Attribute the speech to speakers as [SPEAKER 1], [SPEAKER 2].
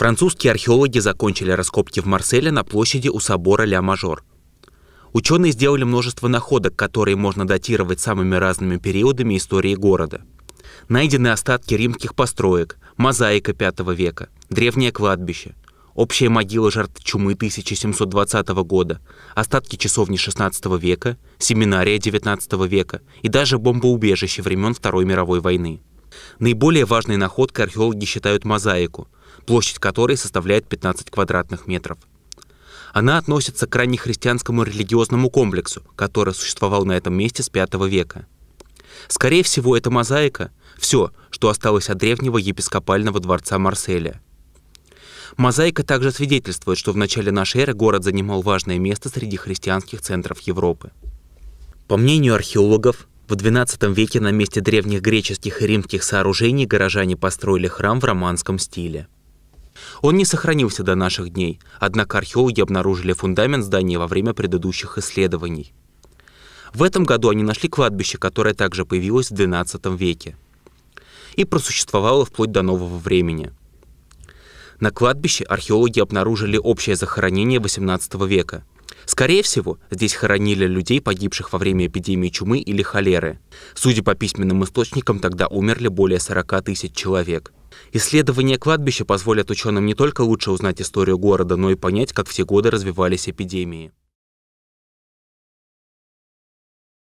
[SPEAKER 1] Французские археологи закончили раскопки в Марселе на площади у собора Ля-Мажор. Ученые сделали множество находок, которые можно датировать самыми разными периодами истории города. Найдены остатки римских построек, мозаика V века, древнее кладбище, общая могила жертв чумы 1720 года, остатки часовни XVI века, семинария XIX века и даже бомбоубежище времен Второй мировой войны. Наиболее важной находкой археологи считают мозаику – площадь которой составляет 15 квадратных метров. Она относится к раннехристианскому религиозному комплексу, который существовал на этом месте с V века. Скорее всего, эта мозаика – все, что осталось от древнего епископального дворца Марселя. Мозаика также свидетельствует, что в начале нашей эры город занимал важное место среди христианских центров Европы. По мнению археологов, в XII веке на месте древних греческих и римских сооружений горожане построили храм в романском стиле. Он не сохранился до наших дней, однако археологи обнаружили фундамент здания во время предыдущих исследований. В этом году они нашли кладбище, которое также появилось в XII веке и просуществовало вплоть до нового времени. На кладбище археологи обнаружили общее захоронение XVIII века. Скорее всего, здесь хоронили людей, погибших во время эпидемии чумы или холеры. Судя по письменным источникам, тогда умерли более 40 тысяч человек – Исследования кладбища позволят ученым не только лучше узнать историю города, но и понять, как все годы развивались эпидемии.